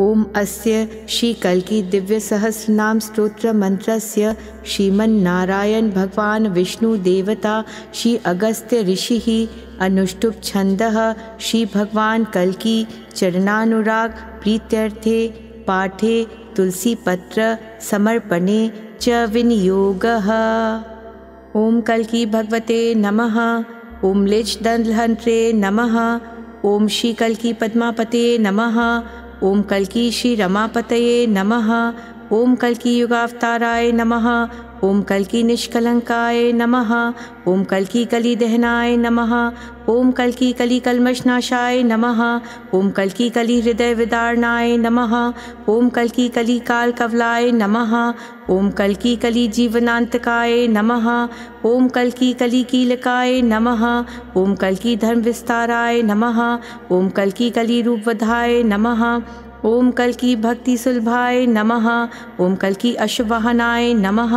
ओम अस्य श्री कल की दिव्य सहस्र नाम स्त्रोत्र मंत्र मंत्रस्य श्रीमन्नारायण भगवान विष्णु देवता श्री अगस्त्य ऋषि अनुष्टुप छंद श्री भगवान कल की चरणानुराग प्रीत्यर्थे पाठे तुलसी पत्र समर्पणे च विनियोग ओम कल की भगवते नमः ओम लिज दन्धन्त्रे नमः ओम श्री कल की पद्मापते नमः ओम कल्की श्री रमापतये नमः ॐ युगावताराय नमः ॐ कल्की निष्कलङ्काय नमः ॐ कल्की कलिदहनाय नमः ॐ कल्की कलिकल्मषनाशाय नमः ॐ कल्की कलिहृदयविदारणाय नमः ॐ कल्की कलिकालकवलाय नमः ॐ कली कलिजीवनान्तकाय नमः ॐ कल्की कलिकीलकाय नमः ॐ कल्की धर्मविस्ताराय नमः ॐ कली रूपवधाय नमः ओम कल की भक्ति सुलभाय नमः ओम कल की अश्वहनाय नमः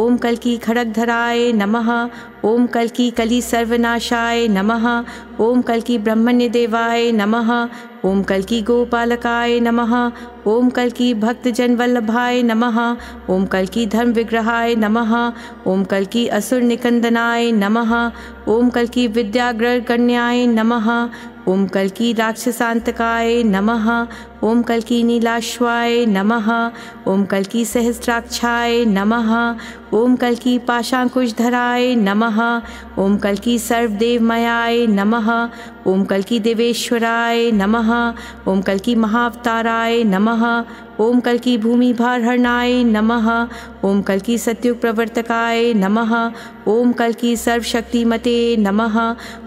ओम कल की खड़गधराय नम ओम कल की कली सर्वनाशाय नमः ओम कल की ब्रह्मण्य देवाय नम ओम कल की गोपालकाय नम ओम कल की भक्तजन वल्लभाय ओम कल की धर्म विग्रहाय नम ओम कल की असुर निकंदनाय नम ओम कल की विद्याग्रह कन्याय नमः ॐ कल्की नम नमः कल कल्की नीलाश्वाय नमः ॐ कल्की सहस्राक्षाय नमः ॐ कल्की पाशाकुशधराय नमः ॐ कल्की सर्वदेवमयाय नमः ॐ कल्की देवेश्वराय नमः ॐ कल्की महावताराय नमः ओम कल की भूमि भार हरणाय नम ओम कल की सत्युग प्रवर्तकाय नम ओम कल की सर्वशक्तिमते नम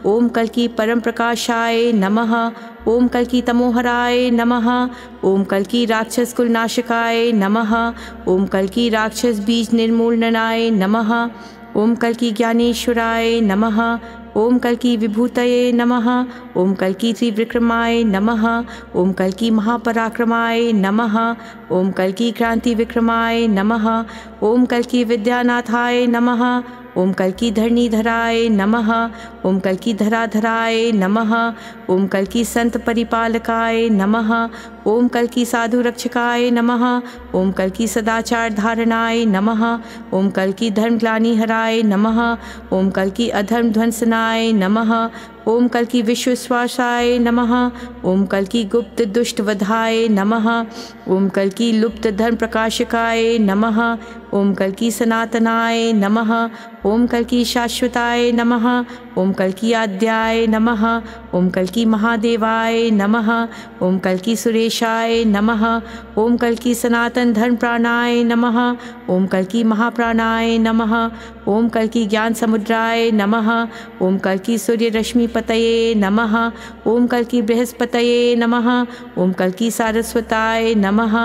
ओम कल की परम प्रकाशाय नम ओम कल की तमोहराय नम ओम कल की राक्षस कुलनाशकाय नम ओम कल की राक्षस बीज निर्मूलनाय नम ओम कल की ज्ञानेश्वराय नम ओम कल्कि विभूतये नमः ओम कल्कि श्री विक्रमाय नमः ओम कल्कि महापराक्रमाय नमः ओम कल्कि क्रांति विक्रमाय नमः ओम कल्कि विद्यानाथाय नमः ओम कल्की धरणी धराय नमः ओम कल्की धरा धराय नमः ओम कल्की संत परिपालकाय नमः ओम कल्की साधु रक्षकाय नमः ओम कल्की सदाचार धारणाय नमः ओम कल्की धर्म ग्लानी हराय नमः ओम कल्की अधर्म ध्वंसनाय नमः ओम कल की विश्वश्वासाय नम ओम कल की गुप्त दुष्ट वधाए नम ओम कल की लुप्त धर्म प्रकाशकाय नम ओम कल की सनातनाय नम ओम कल की शाश्वताय नम ओम कल्कियाध्याय नमः ओम कल्कि महादेवाय नमः ओम कल्कि सुरेशाय नमः ओम कल्कि सनातन धर्म प्राणाय नमः ओम कल्कि महाप्राणाय नमः ओम कल्कि ज्ञान समुद्राय नमः ओम कल्कि सूर्य रश्मि पतये नमः ओम कल्कि बृहस्पतये नमः ओम कल्कि सारस्वताय नमः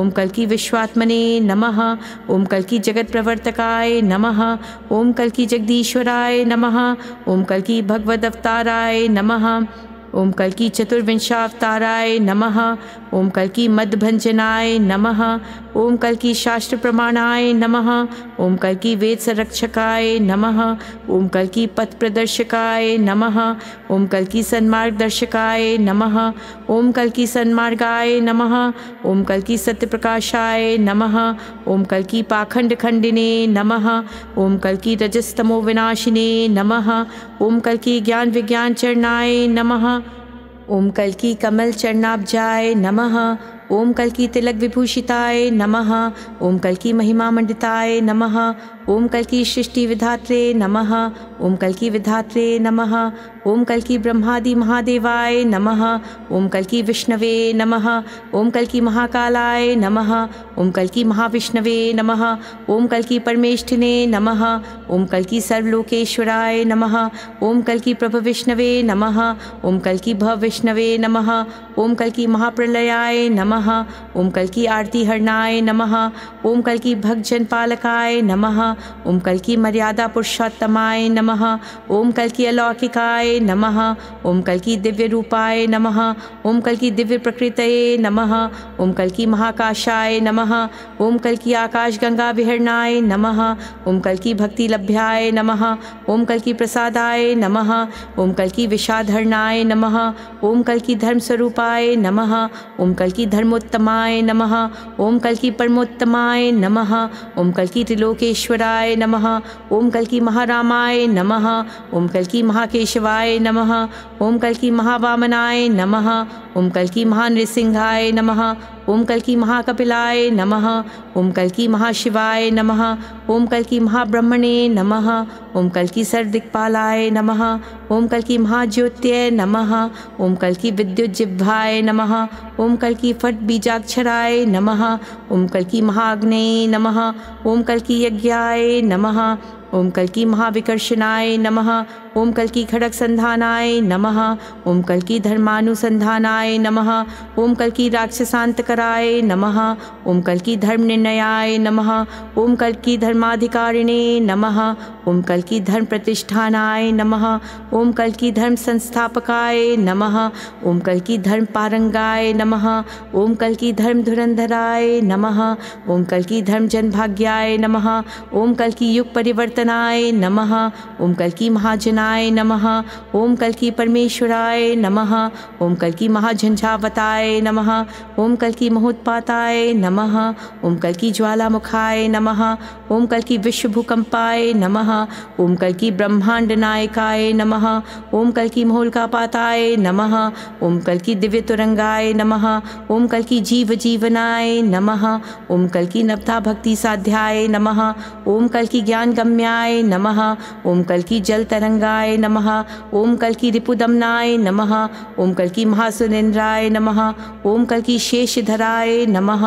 ओम कल्कि विश्वात्मने नमः ओम कल्कि जगत प्रवर्तकाय नमः ओम कल्कि जगदीश्वराय नमः ओम ओम कल्कि भगवद अवताराय नमः ओम कल्कि चतुर्विंशावताराय नमः ओम कल्की मदभंजनाय नमः ओम कल्की शास्त्र प्रमाणाय नमः ओम कल्की वेद संरक्षकाय नमः ओम कल्की पथ प्रदर्शकाय नमः ओम कल्की सन्मार्ग दर्शकाय नमः ओम कल्की सन्मार्गाय नमः ओम कल्की सत्य प्रकाशाय नमः ओम कल्की पाखंड खंडिने नमः ओम कल्की रजस्तमो विनाशिने नमः ओम कल्की ज्ञान विज्ञान चरणाय नमः ओम कल की कमल चरणाब्जाय नमः ओम कल की तिलक विभूषिताय नमः ओम कल की महिमा मंडिताय नमः ओम कल्कि सृष्टि विधात्रे नमः ओम कल्कि विधात्रे नमः ओम कल्कि ब्रह्मादि महादेवाय नमः ओम कल्कि विष्णवे नमः ओम कल्कि महाकालाय नमः ओम कल्कि महाविष्णवे नमः ओम कल्कि परमेष्ठिने नमः ओम कल्कि सर्वलोकेश्वराय नमः ओम कल्कि प्रभविष्णवे नमः ओम कल्कि भवविष्णवे नमः ओम कल्कि महाप्रलयाय नमः ओम कल्कि आरती हरणाय नमः ओम कल्कि भगजन पालकाय नमः ओम कल की मर्यादा पुरुषोत्तमाय नमः ओम कल की अलौकिकाय नमः ओम कल की दिव्य रूपाय नमः ओम कल की दिव्य प्रकृतये नमः ओम कल की महाकाशाय नमः ओम कल की आकाश गंगा विहरणाय नमः ओम कल की भक्ति लभ्याय नमः ओम कल की प्रसादाय नमः ओम कल की विषाधरणाय नमः ओम कल की धर्म स्वरूपाय नमः ओम कल की धर्मोत्तमाय नमः ओम कल की परमोत्तमाय नमः ओम कल की त्रिलोकेश्वराय वेंकटेशाय नमः ओम कल की महारामाय नमः ओम कल की महाकेशवाय नमः ओम कल की महावामनाय नमः ओम कल की महानृसिंहाय नमः ओम कल की महाकपिलाय नमः ओम कल की महाशिवाय नमः ओम कल की महाब्रह्मणे नमः ओम कल की सर्वदिक्पालाय नमः ओम कल की महाज्योत्य नमः ओम कल की विद्युत जिह्वाय नमः ओम कल की फट बीजाक्षराय नमः ओम कल की नमः ओम कल की यज्ञाय नमः ओम कल की महाविकर्षणाय नमः ओमकल्की खड़गसंधानाय नम ओमकल्की धर्मानुसंधानाय नमः ओमकल्की राक्षसांतकराय नमः नम ओम कल की धर्माधिकारिणे कल की धर्म प्रतिष्ठानाय कल की धर्म संस्थापकाय कल की धर्म पारंगाय कल की धर्म धुरंधराय कल की धर्म जनभाग्याय कल की युग परिवर्तनाय कल की महाजनाय महाजनाय नमः ओम कल्कि परमेश्वराय नमः ओम कल्कि महाझंझावताय नमः ओम कल्कि महोत्पाताय नमः ओम कल्कि ज्वालामुखाय नमः ओम कल्कि विश्वभूकंपाय नमः ओम कल्कि ब्रह्मांड नायकाय नमः ओम कल्कि महोल्कापाताय नमः ओम कल्कि दिव्य तुरंगाय नमः ओम कल्कि जीव जीवनाय नमः ओम कल्कि नवता भक्ति साध्याय नमः ओम कल्कि ज्ञान गम्याय नमः ओम कल्कि जल तरंगाय महासुरेंद्राय नमः ओम कल्कि रिपुदमनाय नमः ओम कल्कि महासुरेंद्राय नमः ओम कल्कि शेषधराय नमः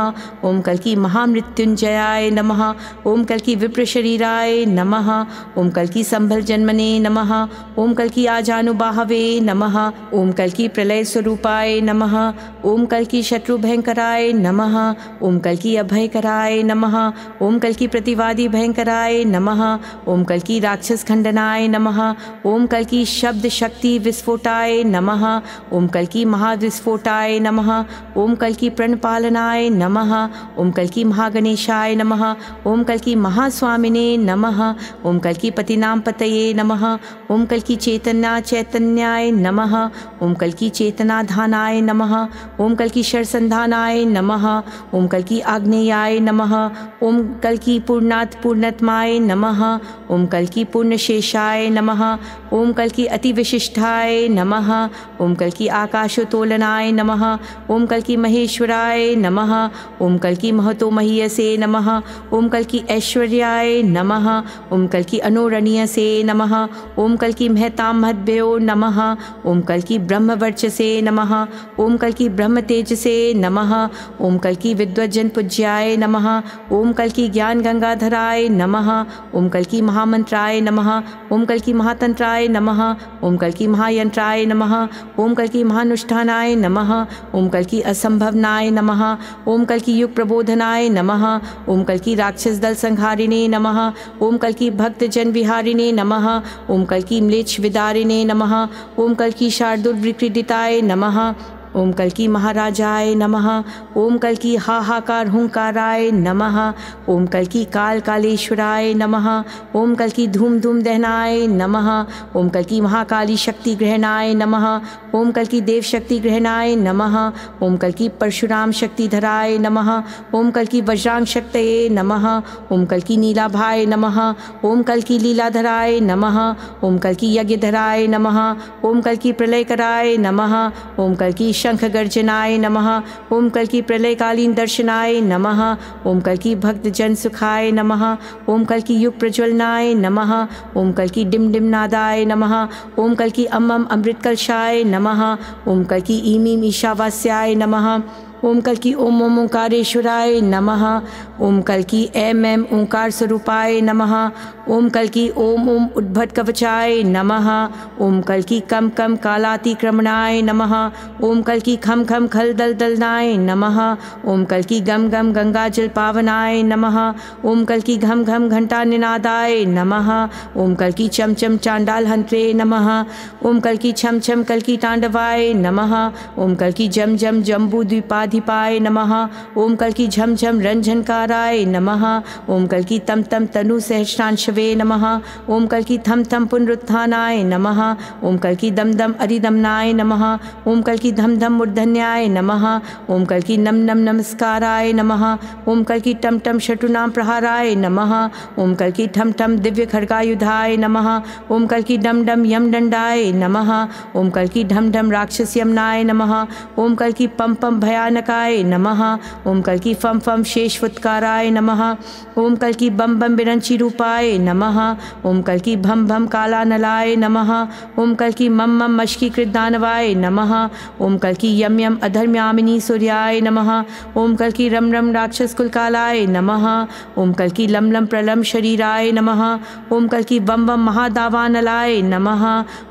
ओम कल्कि महामृत्युंजयाय नमः ओम कल्कि विप्रशरीराय नमः ओम कल्कि संभल जन्मने नमः ओम कल्कि आजानुबाहवे नमः ओम कल्कि प्रलय स्वरूपाय नमः ओम कल्कि शत्रुभयंकराय नमः ओम कल्कि अभयकराय नमः ओम कल्कि प्रतिवादी भयंकराय नमः ओम कल्कि राक्षस खंडनाय नमः ओम कल की शब्द शक्ति विस्फोटाय नमः ओम कल की महाविस्फोटाय नमः ओम कल की प्रणपालनाय नमः ओम कल की महागणेशाय नमः ओम कल की महास्वामिने नमः ओम कल की पतिनाम पतये नमः ओम कल की चेतना चैतन्याय नमः ओम कल की चेतनाधानाय नमः ओम कल की शरसंधानाय नमः ओम कल की आग्नेयाय नमः ओम कल की पूर्णात् पूर्णत्माय नमः ओम कल की पूर्णशेषाय नमः ओम कल की अति विशिष्टाय नम ओम कल की आकाशोत्तोलनाय नम ओम कल की महेश्वराय नम ओम कल की महतो महीयसे नम ओम कल की ऐश्वर्याय नम ओम कल की अनुरणीय से नमः ओम कल की महता महद्यो नम ओम कल की ब्रह्मवर्च से ओम कल की ब्रह्म तेज से ओम कल की विद्वज्जन पूज्याय नम ओम कल की ज्ञान गंगाधराय नम ओम कल की महामंत्राय नम ओम कल की महातंत्र महायंत्राय नमः ओम कल्कि महायंत्राय नमः ओम कल्कि महानुष्ठानाय नमः ओम कल्कि असंभवनाय नमः ओम कल्कि युग प्रबोधनाय नमः ओम कल्कि राक्षस दल संहारिणे नमः ओम कल्कि भक्त जन विहारिणे नमः ओम कल्कि म्लेच्छ विदारिणे नमः ओम कल्कि शार्दुर्विक्रीडिताय नमः ओम कल्कि महाराजाय नमः ओम कल्कि हाहाकार हुंकाराय नमः ओम कल्कि काल कालेश्वराय नमः ओम कल्कि धूम धूम दहनाय नमः ओम कल्कि महाकाली शक्ति ग्रहणाय नमः ओम कल्कि देव शक्ति ग्रहणाय नमः ओम कल्कि परशुराम शक्ति धराय नमः ओम कल्कि वज्रांग शक्तये नमः ओम कल्कि नीलाभाय नमः ओम कल्कि लीलाधराय नमः ओम यज्ञ धराय नमः ओम प्रलय कराय नमः ओम कल्कि शंख गर्जनाय नम ओम कल की प्रलयकालीन दर्शनाय नम ओम कल की भक्त जन सुखाय नम ओम कल की युग प्रज्वलनाय नम ओम कल की डिम डिम नादाय नम ओम कल की अम्म अमृतकलशाय नम ओम कल की ईमीम ईशावास्याय नमः ओम कल की ओम ओम ओंकारेश्वराय नमः ओम कल की एम एम ओंकार स्वरूपाय नमः ओम कल की ओम ओम उद्भट कवचाय नमः ओम कल की कम कम कालातिक्रमणाय नमः ओम कल की खम खम खल दल दलनाय नमः ओम कल की गम गम गंगा जल पावनाय नमः ओम कल की घम घम घंटा निनादाय नमः ओम कल की चम चम चांडाल हंत्रे नमः ओम कल की छम छम कल की तांडवाय नमः ओम कल की जम जम जम्बू द्विपाद विघ्नोपाधिपाय नमः ओम कल की झमझम रंझनकाराय नमः ओम कल की तम तम तनु सहस्रांशवे नमः ओम कल की थम थम पुनरुत्थानाय नमः ओम कल की दम दम अरिदमनाय नमः ओम कल की धम धम मूर्धन्याय नमः ओम कल की नम नम नमस्काराय नमः ओम कल की टम टम शटुनाम प्रहाराय नमः ओम कल की ठम ठम दिव्य खड़गायुधाय नमः ओम कल की डम डम यम दंडाय नमः ओम कल की ढम ढम राक्षस यमनाय नमः ओम कल की पम पम भयानक कनकाय नमः ओम कल्कि फम फम शेषवत्काराय फुत्काराय नमः ओम कल्कि बम बम बिरंची रूपाय नमः ओम कल्कि भम भम काला नलाय नमः ओम कल्कि मम मम मश्की कृदानवाय नमः ओम कल्कि यम यम अधर्म्यामिनी सूर्याय नमः ओम कल्कि रम रम राक्षस कुलकालाय नमः ओम कल्कि लम लम प्रलम शरीराय नमः ओम कल्कि बम बम महादावानलाय नमः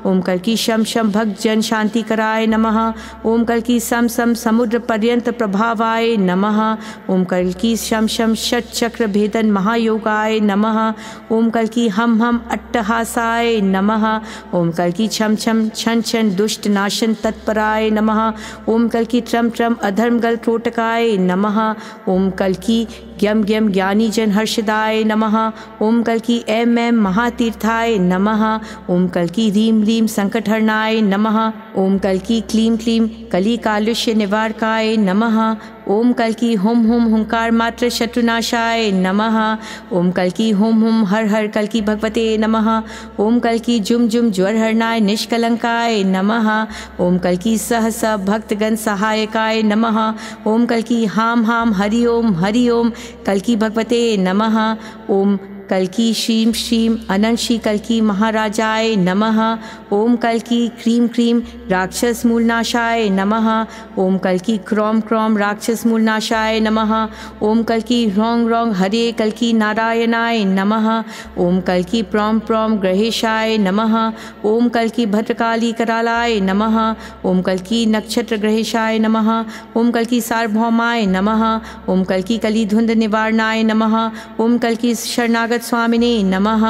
ओम कल्कि शम शम भक्त जन शांति कराय नमः ओम कल्कि सम सम समुद्र पर्यंत अनंत प्रभावाय नमः ॐ कल्की षट चक्र भेदन महायोगाय नमः ॐ कल्की हम हम अट्टहासाय नमः ॐ कल्की छम छम छन छन दुष्ट नाशन तत्पराय नमः ॐ कल्की ट्रम ट्रम अधर्मगल त्रोटकाय नमः ॐ कल्की यम यम ज्ञानी जन हर्षदाय नम ओम की एम एम महातीर्थाय नम ओम कल्कि रीम ह्रीम संकटहरणाय नम ओम की क्लीम क्लीम कली कालुष्य निवारकाय नम ओम कल की हुम हुम हुंकार मात्र शत्रुनाशाय नमः ओम कल की हुम हुम हर हर कल की भगवते नमः ओम कल की जुम जुम ज्वर हरनाय निष्कलंकाय नमः ओम कल की सहसा भक्तगण सहायकाय नमः ओम कल की हाम हाम हरि ओम हरि ओम कल की भगवते नमः ओम कल्की श्रीं श्रीं अनंशी कल्की महाराजाय नमः ओम कल्की क्रीम क्रीम राक्षस मूलनाशाय नमः ओम कल्की क्रोम क्रोम राक्षस मूलनाशाय नमः ओम कल्की ह्रौं रोंग हरे कल्की नारायणाय नमः ओम कल्की प्रोम प्रोम ग्रहेशाय नमः ओम कल्की भद्रकाली करालाय नमः ओम कल्की नक्षत्र ग्रहेशाय नमः ओम कल्की सार्वभौमाय नमः ओम कल्की कली धुंध निवारणाय नमः ओम कल्की शरणागत स्वामिने नमः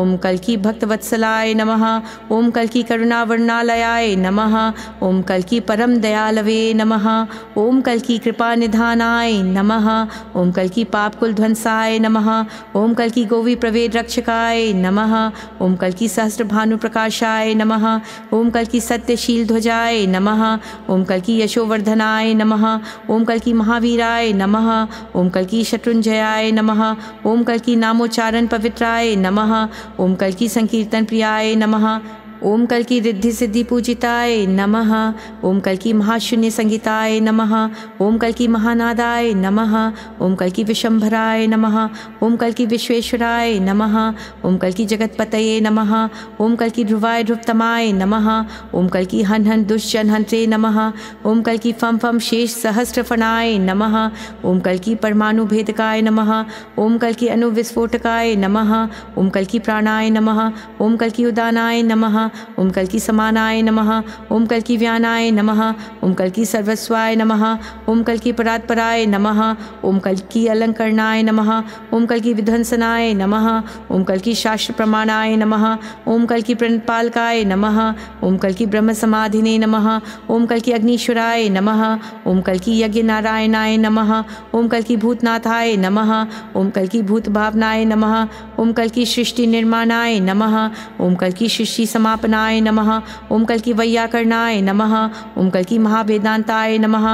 ओम कल्कि भक्तवत्सलाय नमः ओम कल्कि करुणावरणालयाय नमः ओम कल्कि परम दयालवे नमः ओम कल्कि कृपा निधानाय नमः ओम कल्कि पापकुल ध्वंसाय नमः ओम कल्कि गोवी प्रवेद रक्षकाय नमः ओम कल्कि सहस्र भानु प्रकाशाय नमः ओम कल्कि सत्यशील ध्वजाय नमः ओम कल्कि यशोवर्धनाय नमः ओम कल्कि महावीराय नमः ओम कल्कि शत्रुंजयाय नमः ओम कल्कि नामोच्चार पवित्राय नमः ओम कल की संकीर्तन प्रियाय नमः ओम कल की रिद्धि सिद्धि पूजिताय नमः ओम कल की महाशून्य संगीताय नमः ओम कल की महानादाय नमः ओम कल की विशंभराय नमः ओम कल की विश्वेश्वराय नमः ओम कल की जगतपतये नमः ओम कल की ध्रुवाय ध्रुवतमाय नमः ओम कल की हन हन दुश्चन हंत्रे नमः ओम कल की फम फम शेष सहस्रफणाय नमः ओम कल की परमाणु भेदकाय नमः ओम कल की अनुविस्फोटकाय नमः ओम कल की प्राणाय नमः ओम कल की उदानाय नमः ओम कल की समानाय नम ओम कल की व्यानाय नम ओम कल की सर्वस्वाय नम ओम कल की परात्पराय नम ओम कल की अलंकरणाय नम ओम कल की विध्वंसनाय नम ओम कल की शास्त्र प्रमाणाय नम ओम कल की प्रणपालकाय नम ओम कल की ब्रह्म समाधिने नम ओम कल की अग्निश्वराय नम ओम कल की यज्ञ नारायणाय नम ओम कल की भूतनाथाय नम ओम कल की भूत भावनाय नम ओम कल की सृष्टि निर्माणाय नम ओम कल की सृष्टि समाप्त महापनाय नमः ओम कल की वैयाकरणाय नमः ओम कल की महावेदांताय नमः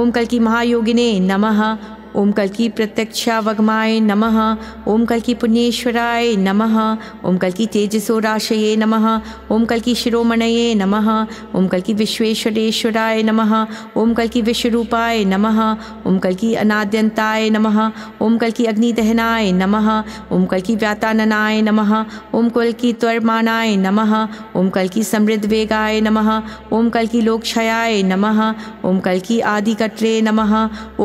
ओम कल की महायोगिने नमः ओम कल्की प्रत्यक्षावगमाय नम ओम कल्की पुण्येश्वराय नम ओम कल्की तेजसोराशये नम ओम कल्की शिरोमणये नम ओम कल्की विश्वेश्वरेश्वराय नम ओम कल्की विश्वरूपाय नम ओम कल्की अनाद्यंताय नम ओम कल्की अग्निदहनाय नम ओम कल्की व्याताननाय नम ओम कल्की त्वर्माणाय नम ओम कल्की समृद्ध वेगाय नमः ओम कल्की लोकक्षयाय नम ओम कल्की आदिकट्रे नम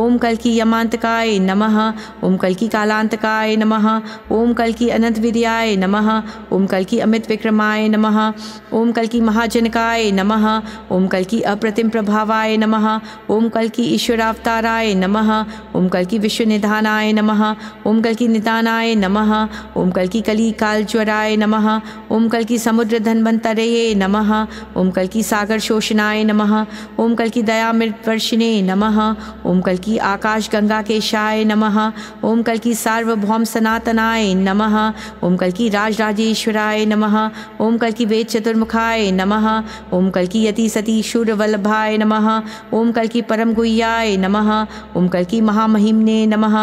ओम कल्की यमांत कालांतकाय नमः ओम कल्कि कालांतकाय नमः ओम कल्कि अनंत वीर्याय नमः ओम कल्कि अमित विक्रमाय नमः ओम कल्कि महाजनकाय नमः ओम कल्कि अप्रतिम प्रभावाय नमः ओम कल्कि ईश्वरावताराय नमः ओम कल्कि विश्व निधानाय नमः ओम कल्कि निदानाय नमः ओम कल्कि कली कालज्वराय नमः ओम कल्कि समुद्र धनवंतरये नमः ओम कल्कि सागर शोषणाय नमः ओम कल्कि दयामृत वर्षिणे नमः ओम कल्कि आकाश गंगा के गुणाकेशाय नमः ओम कल की सार्वभौम सनातनाय नमः ओम कल की राजराजेश्वराय नमः ओम कल की वेद चतुर्मुखाय नमः ओम कल की यति सती शूर वल्लभाय नमः ओम कल की परम गुह्याय नमः ओम कल की महामहिमने नमः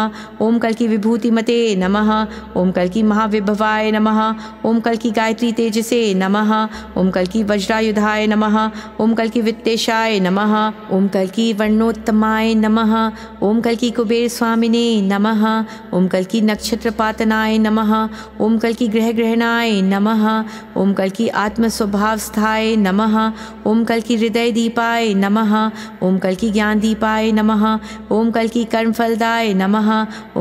ओम कल की विभूतिमते नमः ओम कल की महाविभवाय नमः ओम कल की गायत्री तेजसे नमः ओम कल की वज्रायुधाय नमः ओम कल की वित्तेशाय नमः ओम कल की वर्णोत्तमाय नमः ओम कल की कुबेर ने नम ओम कल की नक्षत्र पातनाय नम ओम कल की ग्रह ग्रहणाय नम ओम कल की आत्म स्वभाव स्थाय नमः ओम कल की हृदय दीपाय नम ओम कल की ज्ञान दीपाय नम ओम कल की कर्म फलदाय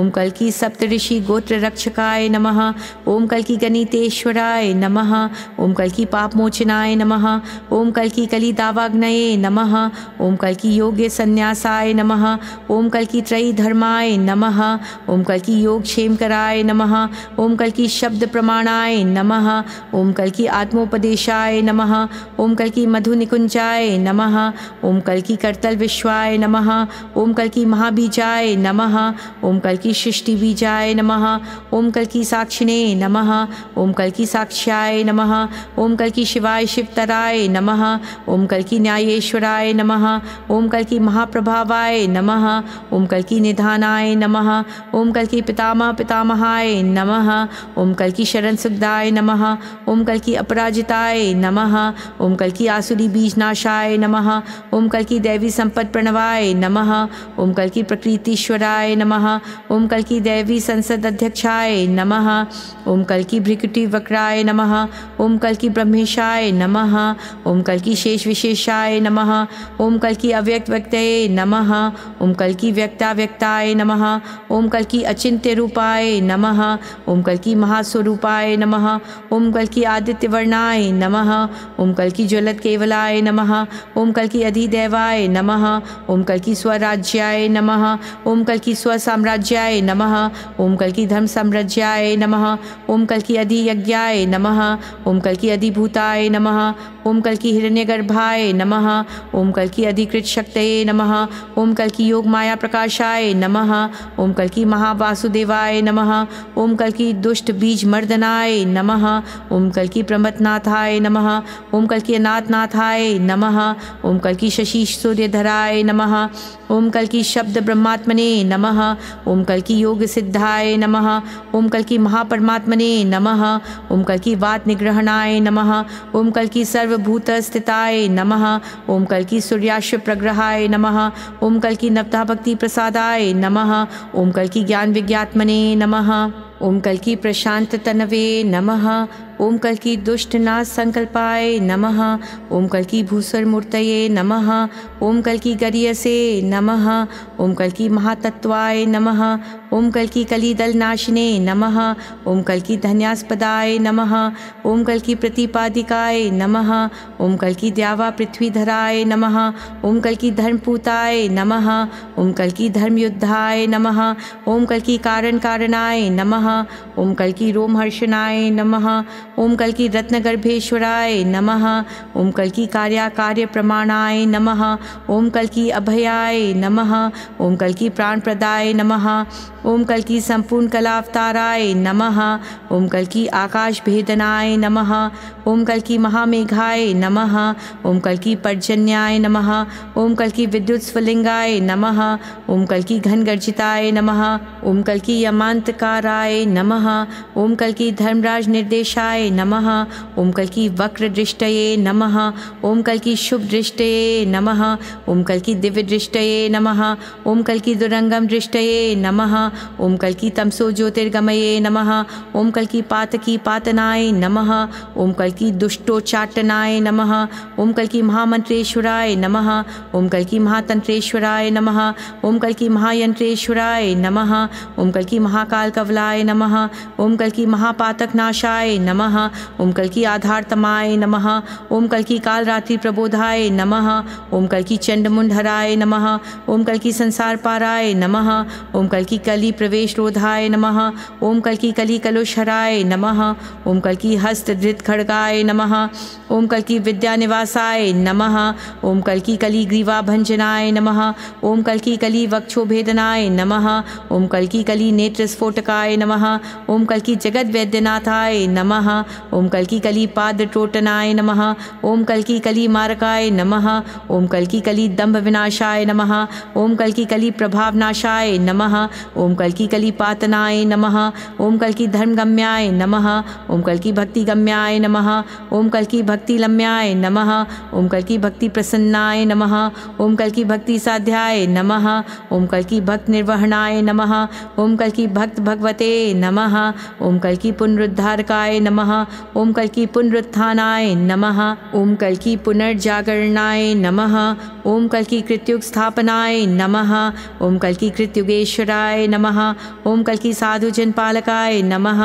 ओम कल की सप्तऋषि गोत्र रक्षकाय नम ओम कल की गणितेश्वराय नम ओम कल की पापमोचनाय नम ओम कल की कली दावाग्नये नम ओम कल की योग्य संन्यासाय नम ओम कल की त्रयी धर्माय नमः ओम कल की योग क्षेम कराय नमः ओम कल की शब्द प्रमाणाय नमः ओम कल की आत्मोपदेशाय नमः ओम कल की मधु निकुंजाय नमः ओम कल की करतल विश्वाय नमः ओम कल की महाबीजाय नमः ओम कल की सृष्टि बीजाय नमः ओम कल की साक्षिणे नमः ओम कल की साक्ष्याय नमः ओम कल की शिवाय शिवतराय नमः ओम कल की न्यायेश्वराय नमः ओम कल की महाप्रभावाय नमः ओम कल की निधानाय नमः ओम कल की पितामह पितामहाय नमः ओम कल की शरण सुखदाय नम ओम कल की अपराजिताय नम ओम कल की आसुरी बीजनाशाय नम ओम कल की दैवी संपद प्रणवाय नम ओम कल की प्रकृतिश्वराय नम ओम कल की दैवी संसद अध्यक्षाय नम ओम कल की भ्रिकुटी वक्राय नम ओम कल की ब्रह्मेशाय नम ओम कल की शेष विशेषाय नम ओम कल की अव्यक्त व्यक्त नम ओम कल की व्यक्ता व्यक्त प्रत्यक्ताय नमः ओम कल की अचिंत्य रूपाय नम ओम कल की महास्वरूपाय नम ओम कल की आदित्य वर्णाय नमः ओम कल की ज्वलत केवलाय नम ओम कल की अधिदेवाय नम ओम कल की स्वराज्याय नम ओम कल की स्वसाम्राज्याय नम ओम कल की धर्म साम्राज्याय नम ओम कल की अधियज्ञाय नम ओम कल की अधिभूताय नम ओम कल की गर्भाय नम ओम कल की अधिकृत शक्त नम ओम कल की योग माया प्रकाशाय महादेवाय नमः ओम कल की महावासुदेवाय नमः ओम कल की दुष्ट बीज मर्दनाय नमः ओम कल की प्रमथनाथाय नमः ओम कल की अनाथनाथाय नमः ओम कल की शशि सूर्यधराय नमः ओम कल की शब्द ब्रह्मात्मने नमः ओम कल की योग सिद्धाय नमः ओम कल की महापरमात्मने नमः ओम कल की वात निग्रहणाय नमः ओम कल्कि सर्वभूत स्थिताय नमः ओम कल की सूर्याश्व प्रग्रहाय नमः ओम कल की नवता भक्ति प्रसादाय शिवाय नमः ओम कल ज्ञान विज्ञात्मने नमः ओम कल प्रशांत तनवे नमः ओम कल्की दुष्ट नाश संकल्पाय नमः ओम कल्की भूसर मूर्तये नमः ओम कल्की गरियसे नमः ओम कल्की महातत्वाय नमः ओम कल्की कलिदल नाशिने नमः ओम कल्की धन्यास्पदाय नमः ओम कल्की प्रतिपादिकाय नमः ओम कल्की द्यावा पृथ्वीधराय नमः ओम कल्की धर्मपूताय नमः ओम कल्की धर्मयुद्धाय नमः ओम कल्की कारण कारणाय नमः ओम कल्की रोमहर्षणाय नमः ओम की रत्नगर्भेश्वराय नम ओम की कार्याकार्य प्रमाणाय नम ओम की अभयाय नम ओम की प्राण प्रदाय नम ओम की संपूर्ण कलावताराय नम ओम की आकाश भेदनाय नम ओम की महामेघाय नम ओम की पर्जन्याय नम ओम की विद्युत स्फुलिंगाय नम ओम कल्कि घनगर्जिताय नम ओम की यमांतकाराय नम ओम की धर्मराज निर्देशाय दृष्टाय नमः ओम कल की वक्र दृष्ट नमः ओम कल की शुभ दृष्ट नमः ओम कल की दिव्य दृष्ट नमः ओम कल की दुरंगम दृष्ट नमः ओम कल की तमसो ज्योतिर्गमय नमः ओम कल की पात की पातनाय नमः ओम कल की दुष्टोचाटनाय नमः ओम कल की महामंत्रेश्वराय नमः ओम कल की महातंत्रेश्वराय नमः ओम कल की महायंत्रेश्वराय नमः ओम कल की महाकाल कवलाय नमः ओम कल की महापातक नाशाय नमः नमः ओम कल्कि आधार तमाय नमः ओम कल्कि काल प्रबोधाय नमः ओम कल्कि चंडमुंडहराय नमः ओम कल्कि संसार पाराय नमः ओम कल्कि कली प्रवेश रोधाय नमः ओम कल्कि कली कलुषराय नमः ओम कल्कि हस्त धृत खड़गाय नमः ओम कल्कि विद्या निवासाय नमः ओम कल्कि कली ग्रीवा भंजनाय नमः ओम कल्कि कली वक्षोभेदनाय नमः ओम कल्कि कली नेत्र स्फोटकाय नमः ओम कल्कि जगत वैद्यनाथाय नमः ओम कलकी कली पाद टोटनाय नम ओम कलकी कली मारकाय नम ओम कलकी कली दम्भ विनाशाय नम ओम कलकी कली प्रभावनाशाय नम ओम कलकी कली पातनाय नम ओम कलकी धर्मगम्याय नम ओम कलकी गम्याय नम ओम कलकी लम्याय नम ओम कलकी भक्ति प्रसन्नाय नम ओम कलकी भक्ति साध्याय नम ओम कलकी भक्त निर्वहनाय नम ओम कलकी भक्त भगवते नम ओम कलकी पुनरुद्धारकाय नमः ॐ कल्की पुनरुत्थानाय नमः ॐ कल्की पुनर्जागरणाय नमः ॐ कल्की कृतयुग स्थापनाय नमः ॐ कल्की कृत्युगेश्वराय नमः ॐ कल्की साधुजन पालकाय नमः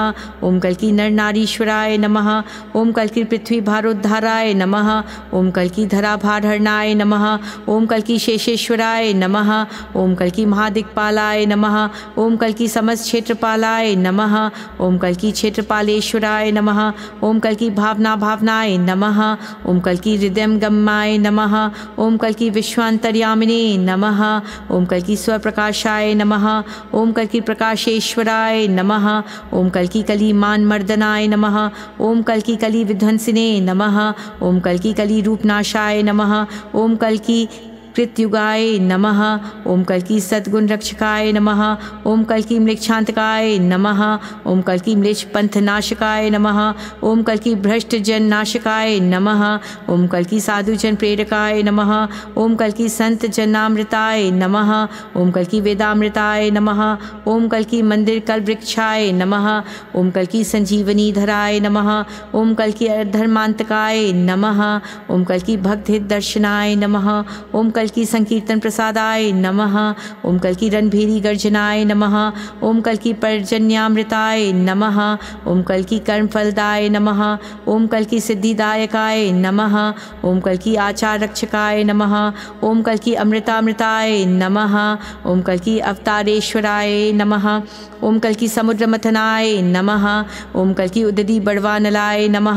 ॐ कल्की नरनारीश्वराय नमः ॐ कल्की पृथ्वी भारोद्धाराय नमः ॐ कल्की धराभारहरणाय नमः ॐ कल्की शेषेश्वराय नमः ॐ कल्की महादिक्पालाय नमः ॐ कल्की समस्त क्षेत्रपालाय नमः ॐ कल्की क्षेत्रपालेश्वराय नमः नमः ओम कल की भावना भावनाय नमः ओम की हृदय गम्माय नमः ओम कल्कि विश्वांतर्यामिने नमः ओम की स्वप्रकाशाय नमः ओम की प्रकाशेश्वराय नमः ओम की कली मान मानमर्दनाय नमः ओम की कली विध्वंसिने नमः ओम की कली रूपनाशाय नमः ओम की कृतयुगाय ओं कल की सद्गुण रक्षकाय नमः ओम कल्कि नम नमः ओम कल्कि मृक्ष पंथनाशकाय नमः ओम कल्कि भ्रष्ट जन नाशकाय नमः ओम कल्कि साधु जन प्रेरकाय नमः ओम कल्कि संत नम ओं ओम कल्कि वेदामृताय ओं कल की मंदिर कल वृक्षाय ओं कल की संजीवनी धराय नमः ओम कल्कि धर्मांतकाय नमः ओम कल्कि भक्त दर्शनाय नमः ओम कल की संकीर्तन प्रसादाय नम ओम की रणभेरी गर्जनाय नम ओम की पर्जन्यामृताय नम ओम कल्की कर्मफलदाय नम ओम की सिद्धिदायकाय नम ओम की आचार रक्षकाय नम ओम की अमृतामृताय नम ओम की अवतारेश्वराय नम ओम की समुद्र मथनाय नम ओम कल्की उदरी बड़वानलाय नम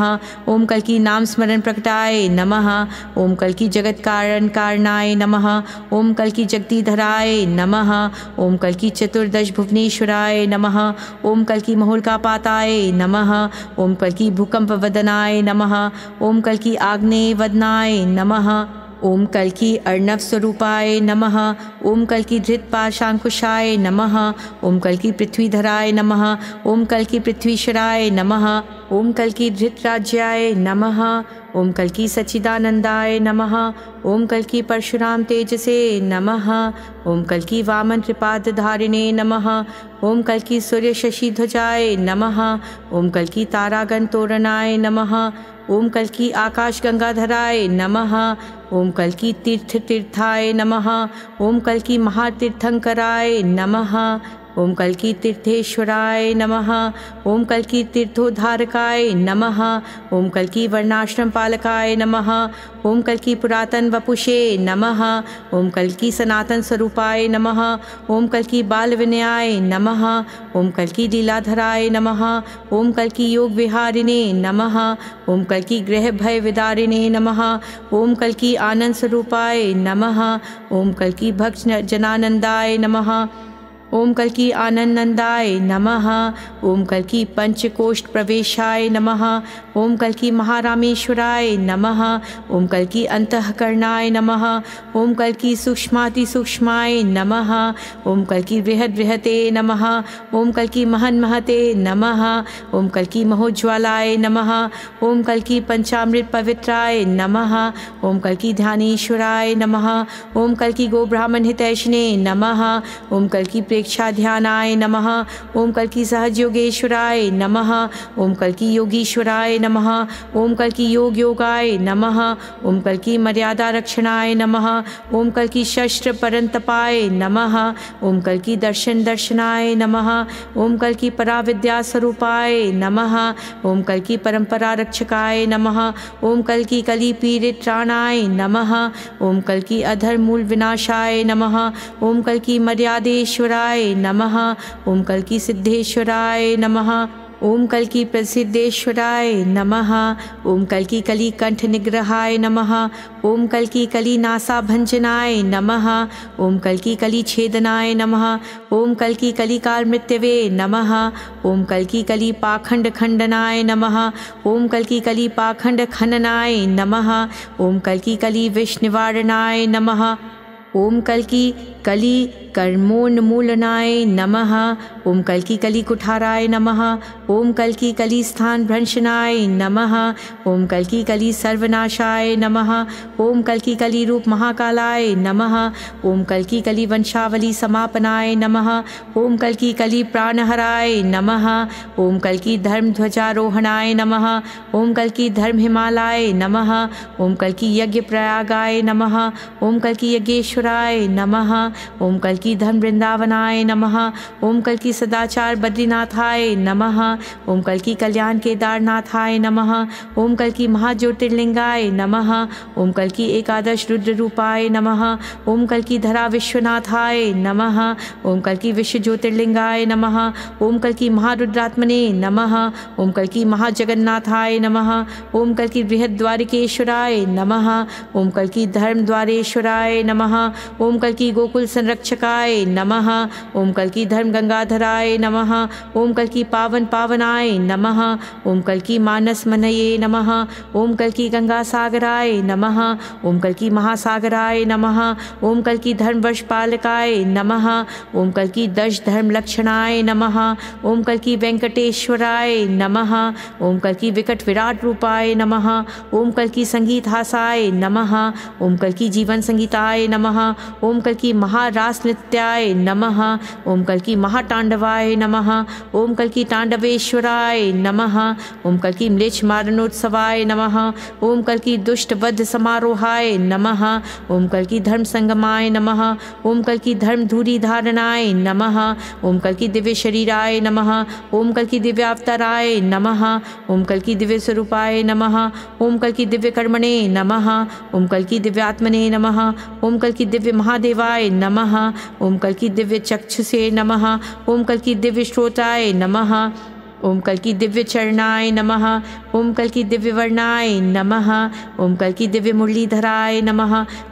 ओम की नाम स्मरण प्रकटाय नम ओम की जगत कारण कारणाय नमः ओम कल की जगदीधराय नम ओम कल की चतुर्दश भुवनेश्वराय नमः ओम कल की महोलका पाताय नम ओम कल की भूकंप वदनाय नम ओम कल की आग्ने वदनाय नम ओम कल की अर्णव स्वरूपाय नमः ओम कल की धृत पाशांकुशाय नमः ओम कल की पृथ्वीधराय नमः ओम कल की पृथ्वीश्वराय नमः ओम कल की धृतराज्याय नमः ओम कलकी सच्चिदानंदाय नमः ओम कलकी परशुराम तेजसे नम नमः ओम कलकी वामन त्रिपाद धारिणे नमः ओम कलकी सूर्य शशि ध्वजाय नमः ओम कलकी तारागन तोरणाय नमः ओम कलकी आकाश गंगाधराय नमः ओम कलकी तीर्थ तीर्थाय नमः ओम कलकी महातीर्थंकराय नमः ओम कल्की तीर्थेश्वराय नमः ओम कल्की तीर्थोद्धारकाय नमः ओम कल्की वर्णाश्रम पालकाय नमः ओम कल्की पुरातन वपुषे नमः ओम कल्की सनातन स्वरूपाय नमः ओम कल्की बाल विनयाय नम ओम कल्की लीलाधराय नम ओम कल्की योग विहारिणे नम ओम कल्की गृह भय विदारिणे नम ओम कल्की आनंद स्वरूपाय नम ओम कल्की भक्त जनानंदाय नमः ओम कल की आनंदाय नमः ओम कल की पंचकोष्ठ प्रवेशाय नमः ओम कल की महारामेश्वराय नमः ओम कल की अंतकरणाय नमः ओम कल की सूक्ष्माति सूक्ष्माय नमः ओम कल की बृहद बृहते नमः ओम कल की महन महते नमः ओम कल की महोज्वालाय नमः ओम कल की पंचामृत पवित्राय नमः ओम कल की ध्यानेश्वराय नमः ओम कल की गोब्राह्मण हितैषणे नमः ओम कल की प्रेक्षा ध्यानाय नमः ओम कल की सहज योगेश्वराय नमः ओम कल की योगीश्वराय नमः ओम कल की योग योगाय नमः ओम कल की मर्यादा रक्षणाय नमः ओम कल की शस्त्र परंतपाय नमः ओम कल की दर्शन दर्शनाय नमः ओम कल की पराविद्या स्वरूपाय नमः ओम कल की परंपरा रक्षकाय नमः ओम कल की कली पीड़ित प्राणाय नमः ओम कल की अधर मूल विनाशाय नमः ओम कल की मर्यादेश्वराय सिद्धेश्वराय नमः ओम कल की सिद्धेश्वराय नमः ओम कल की प्रसिद्धेश्वराय नमः ओम कल की कली कंठ निग्रहाय नमः ओम कल की कली नासा भंजनाय नमः ओम कल की कली छेदनाय नमः ओम कल की कली काल मृत्यवे नमः ओम कल की कली पाखंड खंडनाय नमः ओम कल की कली पाखंड खननाय नमः ओम कल की कली विष्णुवारणाय नमः ओम कल की कली कर्मोन्मूलनाय नमः ओम कल की कली कुठाराय नमः ओम कल की कली स्थान भ्रंशनाय नमः ओम कल की कली सर्वनाशाय नमः ओम कल की कली रूप महाकालाय नमः ओम कल की कली वंशावली समापनाय नमः ओम कल की कली प्राणहराय नमः ओम कल की धर्म ध्वजारोहणाय नमः ओम कल की धर्म हिमालय नमः ओम कल की यज्ञ प्रयागाय नमः ओम कल की यज्ञेश्वराय नमः ओम कल की धन वृंदावनाय नम ओम कल की सदाचार बद्रीनाथाय नम ओम कल की कल्याण केदारनाथाय नम ओम कल की महाज्योतिर्लिंगाय नम ओम कल की एकादश रुद्र रूपाय नम ओम कल की धरा विश्वनाथाय नम ओम कल की विश्व ज्योतिर्लिंगाय नम ओम कल की महारुद्रात्मने नम ओम कल की महाजगन्नाथाय नम ओम कल की बृहद्वारिकेश्वराय नम ओम कल की धर्म द्वारेश्वराय नम ओम कल की गोकुल संरक्षकाय नमः ओम कल की धर्म गंगाधराय नम ओम कल की पावन पावनाय नम ओम कल की मानस मनये नम ओम कल की गंगा सागराय नम ओम कल की महासागराय नम ओम कल की धर्म वर्ष पालकाय नम ओम कल की दश धर्म लक्षणाय नम ओम कल की वेंकटेश्वराय नम ओम कल की विकट विराट रूपाय नम ओम कल की संगीत हासाय नम ओम कल की जीवन संगीताय नम ओम कल की महा महारास नम नमः ओम कल की महातांडवाय नम ओम कल की तांडवेश्वराय नम ओम कल की म्लेच्छ मारणोत्सवाय नम ओम कल की दुष्ट वध समारोहाय नम ओम कल की धर्म संगमाय नम ओम कल की धर्म धूरी धारणाय नम ओम कल की दिव्य शरीराय नम ओम कल की नम नमः ओम कल की दिव्य स्वरूपाय नम ओम कल की दिव्य कर्मणे नम ओम कल की दिव्यात्मने नम ओम कल की दिव्य महादेवाय नमः ओम कल की दिव्य चक्ष से नमः ओम कल की दिव्य श्रोताय नमः ओम कल की दिव्य चरणाय नमः ओम कल की दिव्य वर्णाय नम ओम कल की दिव्य मुरलीधराय नम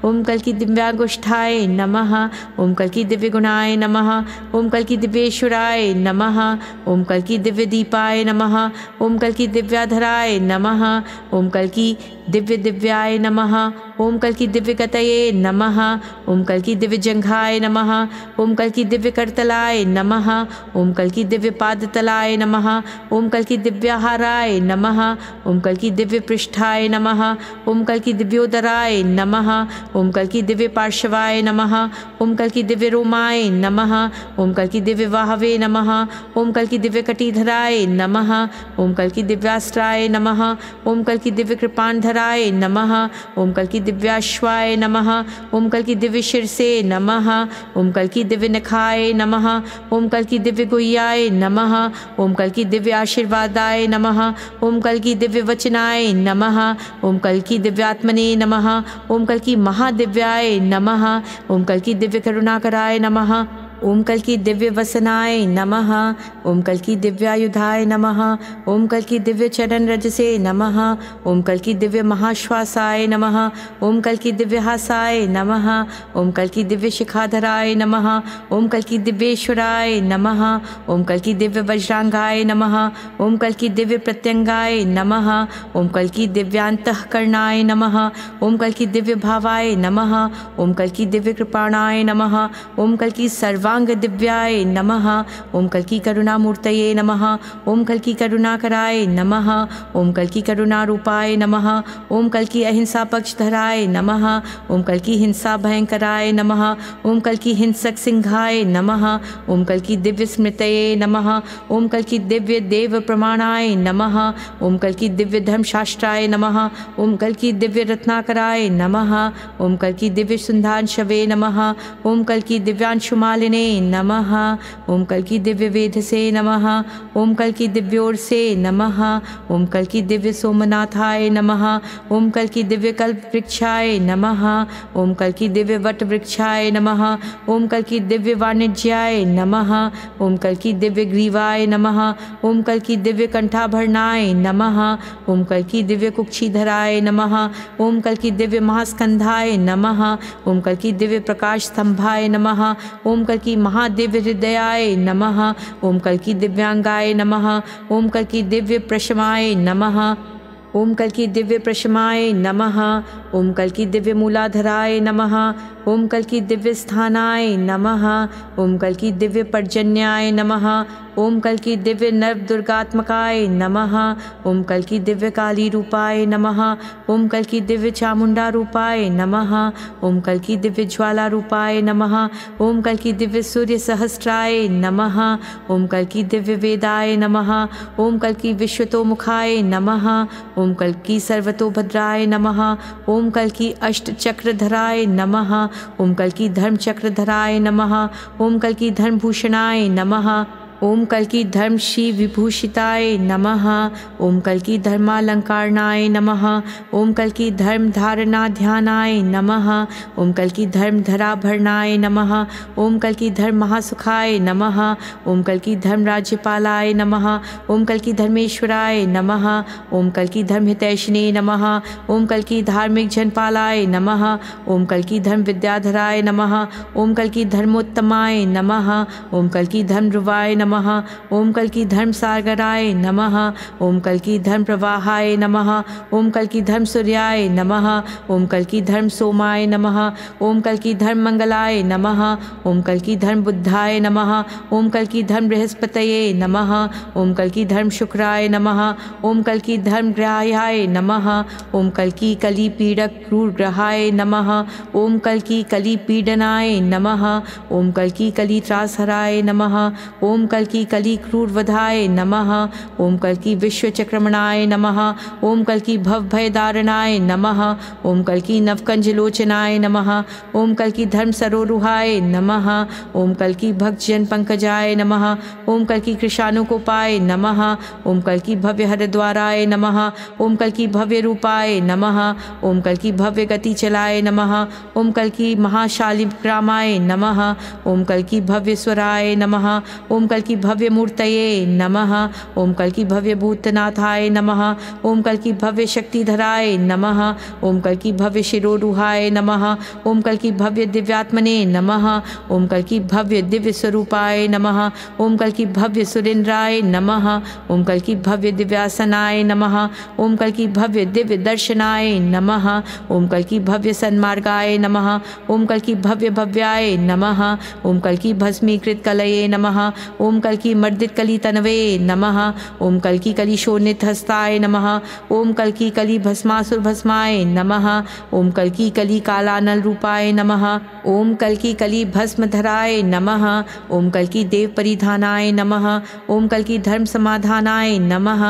ओम कल की दिव्यांगुष्ठाय नम ओम कल की दिव्य गुणाय नम ओम कल की दिव्येश्वराय नम ओम कल की दिव्य दीपाय नम ओम कल की दिव्याधराय नम ओम कल की दिव्य दिव्याय नम ओम कल की दिव्य कतये नम ओम कल की दिव्य जंघाय नम ओम कल की दिव्य करतलाय नम ओम कल की दिव्य पादतलाय नम ओम कल की दिव्याहाराय नम ओम कल की दिव्य पृष्ठाय नम ओम कल की दिव्योदराय नम ओम कल की दिव्य पार्श्वाय नम ओम कल की दिव्य रोमाय नम ओम कल की दिव्य वाहवे नम ओम कल की दिव्य कटिधराय नम ओम कल की दिव्यास्त्राय नम ओम कल की दिव्य कृपाणधराय नम ओम कल की दिव्याश्वाय नम ओम कल की दिव्य शिरसे नम ओम कल की दिव्य नखाय नम ओम कल की दिव्य गुह्याय नम ओम कल की दिव्य आशीर्वादाय नम ओम कल की दिव्य वचनाय नम ओम कल की दिव्यात्मने नम ओम कल की महादिव्याय नम ओम कल की दिव्य करुणाकराय नमः ओम कल की दिव्य वसनाय नम ओम कल की दिव्यायुधाय नम ओम कल की दिव्य चरण रज से नम ओम कल की दिव्य महाश्वासाय नम ओम कल की दिव्य हासाय नम ओम कल की दिव्य शिखाधराय नम ओम कल की दिव्येश्वराय नम ओम कल की दिव्य वज्रांगाय नम ओम कल की दिव्य प्रत्यंगाय नम ओम कल की दिव्यांतकरणाय ओम कल की दिव्य भावाय नम ओम कल की दिव्य कृपाणाय नम ओम कल की सर्व सर्वाङ्गदिव्याय नमः नम ओं करुणामूर्तये नमः ॐ कल्की करुणाकराय नमः ॐ कल्की करुणारूपाय नमः ॐ कल्की अहिंसा पक्षधराय ओं ॐ कल्की हिंसा भयंकराय नमः ॐ कल्की हिंसक सिंहाय नमः ॐ कल्की दिव्य स्मृतये नमः ॐ कल्की दिव्य देव प्रमाणाय नमः ॐ कल्की दिव्य धर्मशास्त्राय नमः ॐ कल्की दिव्य नम ओं ॐ कल्की दिव्य सुंधांशवे नमः ॐ कल्की दिव्यांशुमालिने भगवाने नम ओम कल की दिव्य वेद से नम ओम कल की दिव्योर से नम ओं कल की दिव्य सोमनाथाय नम ओम कल की दिव्य कल्प वृक्षाय नम ओम कल की दिव्य वट वृक्षाय नम ओम कल की दिव्य वाणिज्याय नम ओम कल की दिव्य ग्रीवाय नम ओम कल की दिव्य कंठाभरणाय नम ओम कल की दिव्य कुक्षीधराय नम ओम कल की दिव्य महास्कंधाय नम ओम कल की दिव्य प्रकाश स्तंभाय नम ओम कल की महादिव्य हृदयाय नम ओम कल की दिव्यांगाय नम ओम कल की दिव्य प्रशमाय नम ओम कल की दिव्य प्रशमाय नम ओम कल की दिव्य मूलाधराय नम ओम कल की दिव्य स्थानाय नम ओम कल की दिव्य पर्जन्याय नम ओम कल की दिव्य नर्व दुर्गात्मकाय नम ओम कल की दिव्य काली रूपाय नम ओम कल की दिव्य चामुंडा रूपाय नम ओम कल की दिव्य ज्वाला रूपाय नम ओम कल की दिव्य सूर्य सहस्राय नम ओम कल की दिव्य वेदाय नम ओम कल की विश्वतोमुखाय नम ओम कल की सर्वतोभद्राय नम ओम कल की अष्टचक्रधराय नम ओम कल की धर्मचक्रधराय नम ओम कल की धर्मभूषणाय नमः ओम कल की धर्म श्री विभूषिताय नम ओम कल की धर्मालंकारनाय नम ओम कल की धर्म धारणा ध्यानाय नम ओम कल की धर्म धराभरणाय नम ओम कल की धर्म महासुखाय नम ओम कल की धर्म राज्यपालाय नम ओम कल की धर्मेश्वराय नम ओम कल की धर्म हितैषिने नम ओम कल की धार्मिक जनपालाय नम ओम कल की धर्म विद्याधराय नम ओम कल की धर्मोत्तमाय नम ओम कल की धर्म ध्रुवाय नम नमः ओम कल की धर्म सागराय नम ओम कल की धर्म प्रवाहाय नम ओम कल की धर्म सूर्याय नम ओम कल की धर्म सोमाय नम ओम कल की धर्म मंगलाय नम ओम कल की धर्म बुद्धाय नम ओम कल की धर्म बृहस्पतये नम ओम कल की धर्म शुक्राय नम ओम कल की धर्म ग्रहाय नम ओम कल की कली पीड़क क्रूर ग्रहाय नम ओम कल की कली पीडनाय नम ओम कल की कली त्रासराय नम ओम कल ओंकल की कली क्रूर वधाय नमः ओंकल की विश्व चक्रमणाय नमः ओंकल की भव भयदारणाय नमः ओंकल की नवकंज लोचनाय नमः ओंकल की धर्म सरोरुहाय नमः ओंकल की जन पंकजाय नमः ओंकल की कृषाणु को पाय नमः ओंकल की भव्य हरिद्वाराय नमः ओंकल की भव्य रूपाय नमः ओंकल की भव्य गति चलाय नमः ओंकल की महाशालिग्रामाय नमः ओंकल की भव्य स्वराय नमः कल की भव्य मूर्तये नमः ओम कल की भव्य भूतनाथाय नमः ओम कल की भव्य शक्तिधराय नमः ओम कल की भव्य शिरोरुहाय नमः ओम कल की भव्य दिव्यात्मने नमः ओम कल की भव्य दिव्य स्वरूपाय नमः ओम कल की भव्य सुरेंद्राय नमः ओम कल की भव्य दिव्यासनाय नमः ओम कल की भव्य दिव्य दर्शनाय नमः ओम कल की भव्य सन्मार्गाय नमः ओम कल की भव्य भव्याय नमः ओम कल की भस्मीकृत कलये नमः ओम ओम कल्की मर्दित कली तनवे नमः ओम कल्की कली शोनित हस्ताय नमः ओम कल्की कली भस्मासुर भस्माय नमः ओम कल्की कली कालानल रूपाय नमः ओम कल्की कली धराय नमः ओम कल्की देव परिधानाय नमः ओम कल्की धर्म समाधानाय नमः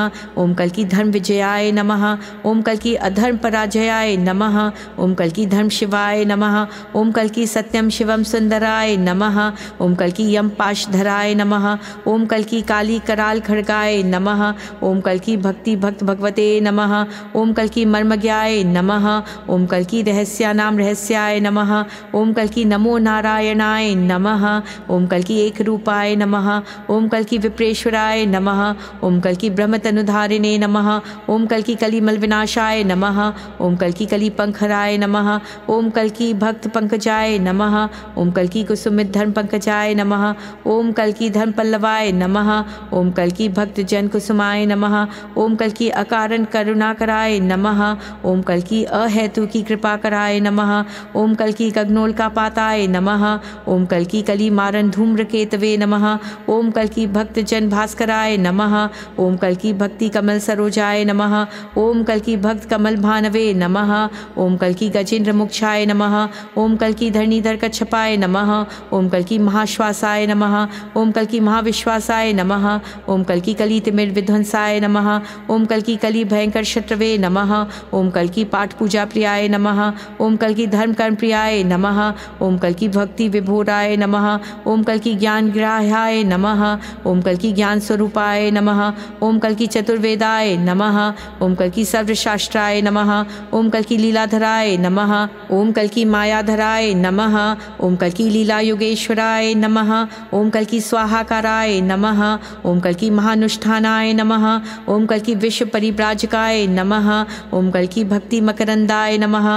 ओम कल्की धर्म विजयाय नमः ओम कल्की अधर्म पराजयाय नमः ओम कल्की धर्म शिवाय नमः ओम कल्की सत्यम शिवम सुंदराय नमः ओम कल्की यम पाशधराय नमः ओम कल्कि काली कराल खड़काय नमः ओम कल्कि भक्ति भक्त भगवते नमः ओम कल्कि मर्मज्ञाय नमः ओम कल्कि रहस्यानाम रहस्याय नमः ओम कल्कि नमो नारायणाय नमः ओम कल्कि एक रूपाय नमः ओम कल्कि विप्रेश्वराय नमः ओम ब्रह्म तनुधारिणे नमः ओम कल्कि कलिमल विनाशाय नमः ओम कल्कि कली पंखराय नमः ओम कल्कि भक्त पंकजाय नमः ओम कल्कि कुसुमित धर्म पंकजाय नमः ओम कल्कि धर्म पल्लवाय नमः ओम कल की भक्त जन कुसुमाय नमः ओम कल की अकारण करुणा कराय नमः ओम कल की अहेतु की कृपा कराय नमः ओम कल की कग्नोल का पाताय नमः ओम कल की कली मारन धूम्र केतवे नम ओम कल की भक्त जन भास्कराय नम ओम कल की भक्ति कमल सरोजाय नम ओम कल की भक्त कमल भानवे नम ओम कल की गजेंद्र मुक्षाय नम ओम कल की धरणीधर कच्छपाय नम ओम कल की महाश्वासाय नम ओम कल्कि महा महाविश्वासाय नमः ओम कल्की कली तिमिर विध्वंसाय नमः ओम कल्की कली भयंकर शत्रवे नमः ओम कल्की पाठ पूजा प्रियाय नमः ओम कल्की धर्म कर्म प्रियाय नमः ओम कल्की भक्ति विभोराय नमः ओम कल्की ज्ञान ग्राह्याय नमः ओम कल्की ज्ञान स्वरूपाय नमः ओम कल्की चतुर्वेदाय नमः ओम कल्की सर्वशास्त्राय नमः ओम कल्की लीलाधराय नमः ओम कल्की मायाधराय नमः ओम कल्की लीला योगेश्वराय नमः ओम कल्की स्वाहाकार ओंकाराय नमः ओम कल की महानुष्ठानाय नमः ओम कल की विश्व परिप्राजकाय नमः ओम कल की भक्ति मकरंदाय नमः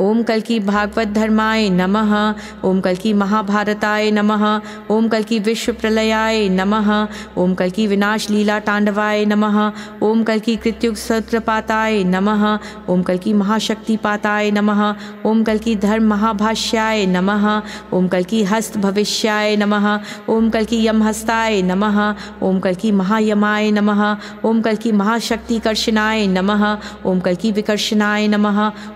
ओम कल की भागवत धर्माय नम ओम कल की महाभारताय नम ओम कल की विश्व प्रलयाय नम ओम कल की विनाश लीला तांडवाय नम ओम कल की कृत्युग सत्रपाताय नम ओम कल की महाशक्ति पाताय नम ओम कल की धर्म महाभाष्याय नम ओम कल की हस्त भविष्याय नम ओम कल की यमहस्ताय नम ओम कल की महायमाय नम ओम कल की महाशक्ति कर्षणाय नमः ओम कल की विकर्षणाय नम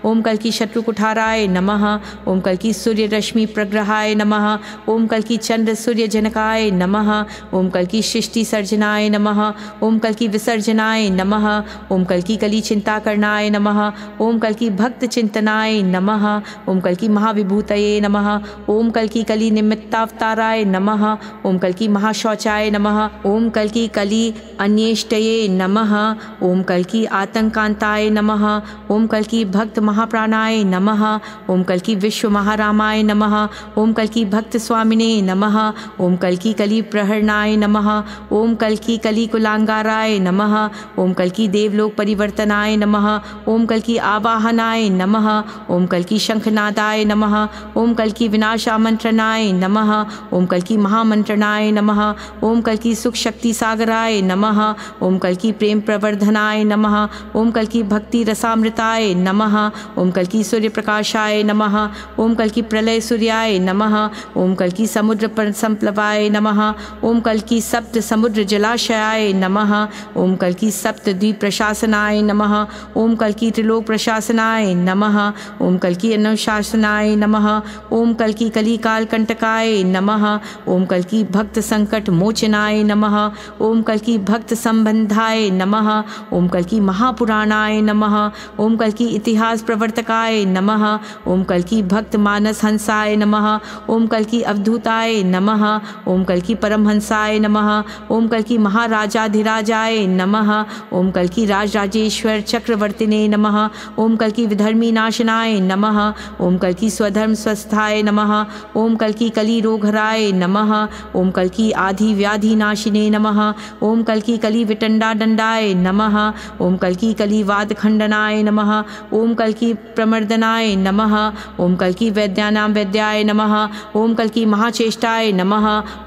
ओम कल की शत्रु कुठाराय नमः ओम की सूर्य रश्मि प्रग्रहाय नमः ओम की चंद्र सूर्य जनकाय नमः ओम की सृष्टि सर्जनाय नमः ओम की विसर्जनाय नमः ओम की कली चिंता करणाय नम ओम की भक्त चिंतनाय नम ओम कल्कि महाविभूतये नमः ओम की कली निमित्तावताराय नमः ओम की महाशौचाय नमः ओम की कली अन्येष्टये नमः ओम की आतंकांताय नम ओम की भक्त महाप्राणाय नम नमः ओम कल्कि विश्व महारामाय नमः ओम कल्कि भक्त स्वामिने नमः ओम कल्कि कली प्रहरणाय नमः ओम कल्कि कली कुलांगाराय नमः ओम कल्कि देवलोक परिवर्तनाय नमः ओम कल्कि आवाहनाय नमः ओम कल्कि शंखनादाय नमः ओम कल्कि विनाशामंत्रणाय नमः ओम कल्कि महामंत्रणाय नमः ओम कल्कि सुख शक्ति सागराय नमः ओम कल्कि प्रेम प्रवर्धनाय नमः ओम कल्कि भक्ति रसामृताय नमः ओम कल्कि सूर्य प्रकाशाय नमः ओम कल की प्रलय सूर्याय नमः ओम कल की समुद्र पर संप्लवाय नम ओम कल की सप्त समुद्र जलाशयाय नम ओम कल की सप्त द्वीप प्रशासनाय नम ओम कल की त्रिलोक प्रशासनाय नम ओम कल की अनुशासनाय नम ओम कल की कली काल कंटकाय नम ओम कल की भक्त संकट मोचनाय नम ओम कल की भक्त संबंधाय नम ओम कल की महापुराणाय नम ओम कल की इतिहास प्रवर्तकाय नम नम ओं कल की भक्त मानस हंसाय नम नमः ओम कल्कि अवधूताय नमः ओम कल्कि परमहंसाय ओं कल की महाराजाधिराजाय नम ओं कल की राजराजेश्वर चक्रवर्तिने ओं कल की विधर्मी नाशनाय ओं कल की स्वधर्म स्वस्थाय नम ओं कल की कली नम ओं कल की आधि व्याधि नाशिने ओं कल की कली विटंडा दंडाय ओं कल की कली वाद खंडनाय नम ओं कल की प्रमर्दनाय वैद्याय नम ओम कल्कि वैद्यानाम वैद्याय नम ओं कल्कि महाचेष्टाय नम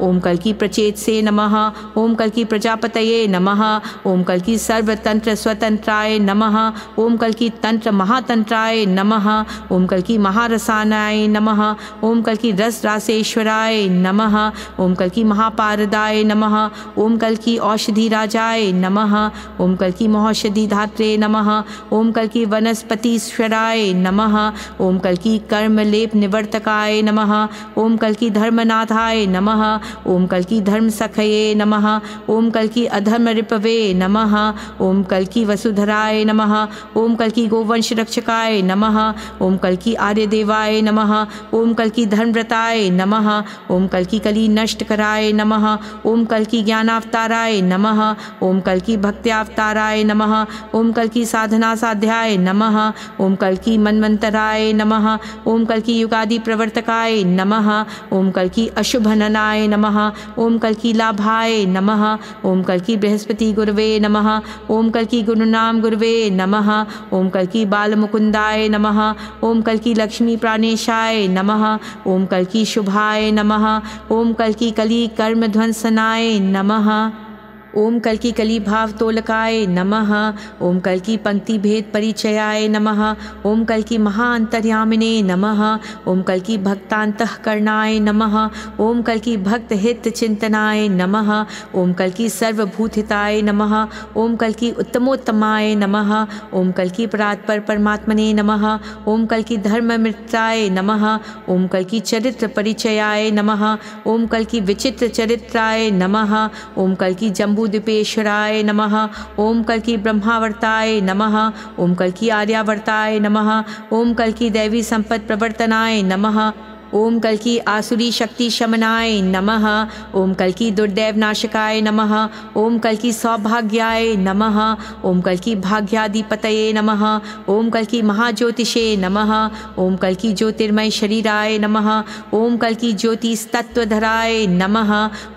ओं कल्कि प्रचेत से नमः ओम कल्कि प्रजापतये नम ओं कल्कि सर्वतंत्र स्वतंत्राय नमः ओम कल्कि तंत्र महातंत्राय नम ओम कल्कि महारसानाय ओं ओम कल्कि रस रासेश्वराय ओं ओम कल्कि महापारदाय नमः ओम कल्कि औषधिराजाय नम ओं ओम कल्कि महौषधिधात्रे नम ओं कल्कि वनस्पतिश्वराय नमः नमः ओम कल्कि लेप निवर्तकाय नमः ओम कल्कि धर्मनाथाय नमः ओम कल्कि धर्म सखये नमः ओम कल्कि अधर्म रिपवे नमः ओम कल्कि वसुधराय नमः ओम कल्कि गोवंश रक्षकाय नमः ओम कल्कि आर्यदेवाय नमः ओम कल्कि धर्मव्रताय नमः ओम कल्कि कली नष्ट कराय नमः ओम कल्कि ज्ञानावताराय नमः ओम कल्कि भक्त्यावताराय नमः ओम कल्कि साधना साध्याय नमः ओम कल्कि मन धन्वंतराय नमः ओम कल की युगादि प्रवर्तकाय नमः ओम कल की अशुभननाय नमः ओम कल की लाभाय नमः ओम कल की बृहस्पति गुरवे नमः ओम कल की गुरुनाम गुरवे नमः ओम कल की बाल मुकुंदाय नमः ओम कल की लक्ष्मी प्राणेशाय नमः ओम कल की शुभाय नमः ओम कल की कली कर्म ध्वंसनाय नमः ओम कल की कली भाव तोलकाय नम ओम कल की पंक्ति भेद परिचयाय नम ओम कल की महाअंतर्यामिने नम ओम कल की भक्तांतकरणाय नम ओम कल की भक्त हित चिंतनाय नम ओम कल की सर्वभूतिताय नम ओम कल की उत्तमोत्तमाय नम ओम कल की परात्पर परमात्मने नम ओम कल की धर्म मृताय नमः ओम कल की चरित्र परिचयाय नम ओम कल की विचित्र चरित्राय नम ओम कल की जम्बू उदपेश्वराय नम ओं कल की ब्रह्मावर्ताय नम ओं कल की आर्यावर्ताय नम ओं कल की दैवी संपत् प्रवर्तनाय नमः ओम कल की आसुरी शक्ति शमनाय नमः ओम कल की दुर्दैव नाशकाय नमः ओम कल की सौभाग्याय नमः ओम कल की भाग्याधिपतये नमः ओम कल की महाज्योतिषे नमः ओम कल की ज्योतिर्मय शरीराय नमः ओम कल की ज्योतिष तत्वधराय नमः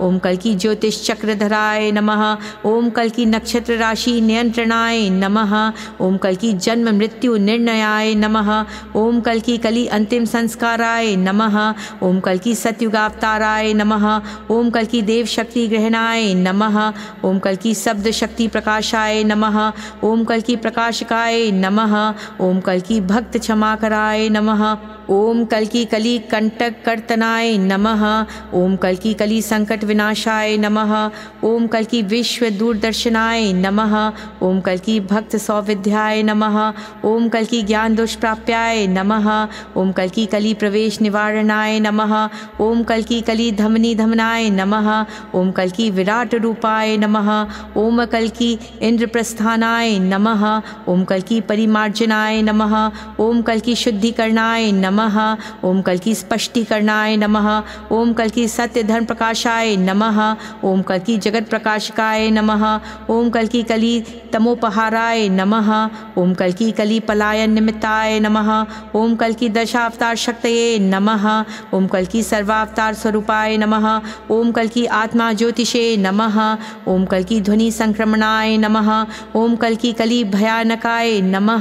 ओम कल की ज्योतिष नम नमः ओम कल की नक्षत्र राशि नियंत्रणाय नमः ओम कल की जन्म मृत्यु निर्णयाय नमः ओम कल की कली अंतिम संस्काराय नमः नमः ओम कल की सत्युगावताराय नमः ओम कल्कि देव शक्ति ग्रहणाय नमः ओम कल्कि शब्द शक्ति प्रकाशाय नमः ओम कल की प्रकाशकाय नमः ओम कल की भक्त क्षमाकराय नमः ओम की कली कंटक कर्तनाय नम ओम की कली संकट विनाशाय नम ओम की विश्व दूरदर्शनाय नम ओम की भक्त सौविध्याय नम ओम की ज्ञान दुष्प्राप्याय नम ओम की कली प्रवेश निवारणाय नम ओम की कली धमनी धमनाय नम ओम की विराट रूपाय नम ओम इंद्र प्रस्थानाय नम ओम की परिमार्जनाय नम ओम की शुद्धिकरणाय नम नमः ओम कल की स्पष्टीकरणाय नम ओम कल की सत्य धर्म प्रकाशाय नम ओम कल की जगत प्रकाशकाय नम ओम कल की कली तमोपहाराय नम ओम कल की कली पलायन निमित्ताय नम ओम कल की दशावतार शक्त नम ओम कल की सर्वावतार स्वरूपाय नम ओम कल की आत्मा ज्योतिषे नम ओम कल की ध्वनि संक्रमणाय नम ओम कल की कली भयानकाय नम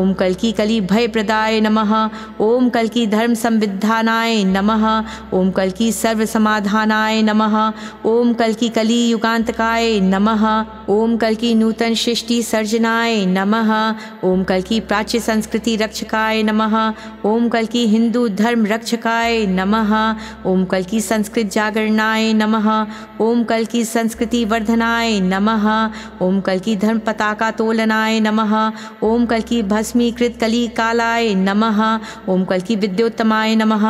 ओम कल की कली भय प्रदाय नम ओम ओम कल की धर्म संविधानाय नमः ओम कल की सर्व समाधानाय नमः ओम कल की कली युगांतकाय नमः ओम कल की नूतन सृष्टि सर्जनाय नमः ओम कल की प्राच्य संस्कृति रक्षकाय नमः ओम कल की हिंदू धर्म रक्षकाय नमः ओम कल की संस्कृत जागरणाय नमः ओम कल की संस्कृति वर्धनाय नमः ओम कल की धर्म पताका तोलनाय नमः ओम कल की भस्मीकृत कली कालाय नमः ओम कल की विद्योत्तमाय नमः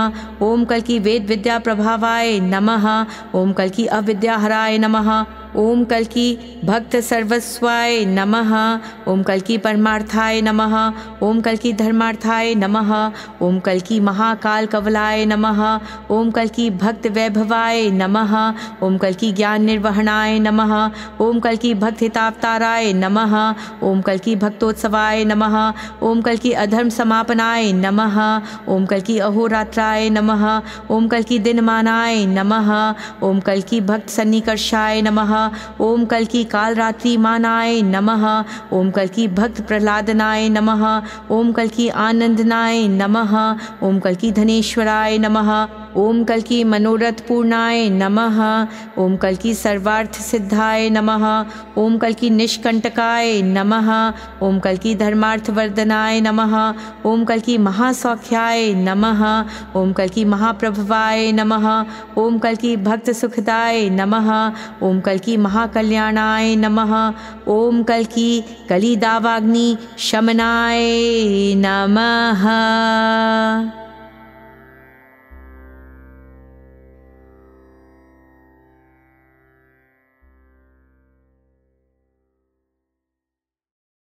ओम कल की वेद विद्या प्रभावाय नमः ओम कल की अविद्या हराय नमः ओम कल की भक्त सर्वस्वाय नमः ओम कल की परमार्थाय नमः ओम कल की धर्मार्थाय नमः ओम कल की महाकाल कवलाय नमः ओम कल की भक्त वैभवाय नमः ओम कल की ज्ञान निर्वहणाय नमः ओम कल की भक्त हितावताराय नमः ओम कल की भक्तोत्सवाय नमः ओम कल की अधर्म समापनाय नमः ओम कल की अहोरात्राय नमः ओम कल की दिनमानाय नमः ओम कल की भक्त सन्निकर्षाय नमः ओम कल की कालरात्रि मानाय नम ओम कल की भक्त प्रहलादनाय नम ओम कल की आनंदनाय नम ओम कल की धनेश्वराय नमः ओम कल की मनोरथ पूर्णाय नमः ओम कल की सर्वार्थ सिद्धाय नमः ओम कल की निष्कंटकाय नमः ओम कल की धर्मार्थ वर्धनाय नमः ओम कल की महासौख्याय नमः ओम कल की महाप्रभवाय नमः ओम कल की भक्त सुखदाय नमः ओम कल की महाकल्याणाय नमः ओम कल की कलिदावाग्नि शमनाय नमः